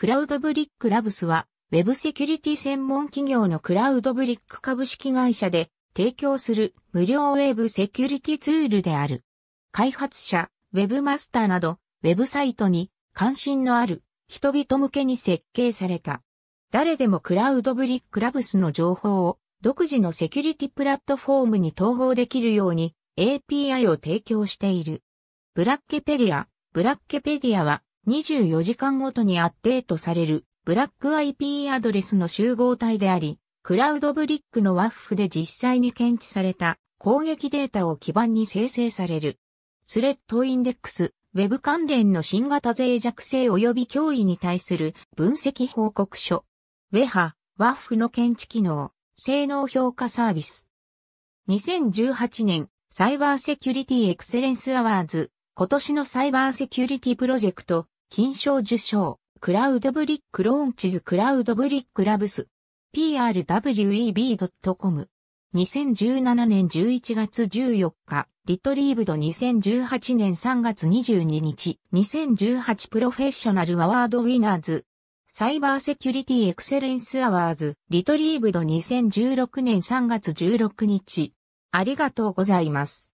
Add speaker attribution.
Speaker 1: クラウドブリックラブスは、ウェブセキュリティ専門企業のクラウドブリック株式会社で提供する無料ウェブセキュリティツールである。開発者、ウェブマスターなど、ウェブサイトに関心のある人々向けに設計された。誰でもクラウドブリックラブスの情報を独自のセキュリティプラットフォームに統合できるように API を提供している。ブラッケペディア、ブラッケペディアは24時間ごとにアップデートされるブラック IP アドレスの集合体であり、クラウドブリックの WAF で実際に検知された攻撃データを基盤に生成される。スレッドインデックス、ウェブ関連の新型脆弱性及び脅威に対する分析報告書。ウェハ、WAF の検知機能、性能評価サービス。2018年、サイバーセキュリティエクセレンスアワーズ、今年のサイバーセキュリティプロジェクト、金賞受賞、クラウドブリックローンチズクラウドブリックラブス、prweb.com。2017年11月14日、リトリーブド2018年3月22日、2018プロフェッショナルアワードウィナーズ、サイバーセキュリティエクセレンスアワーズ、リトリーブド2016年3月16日。ありがとうございます。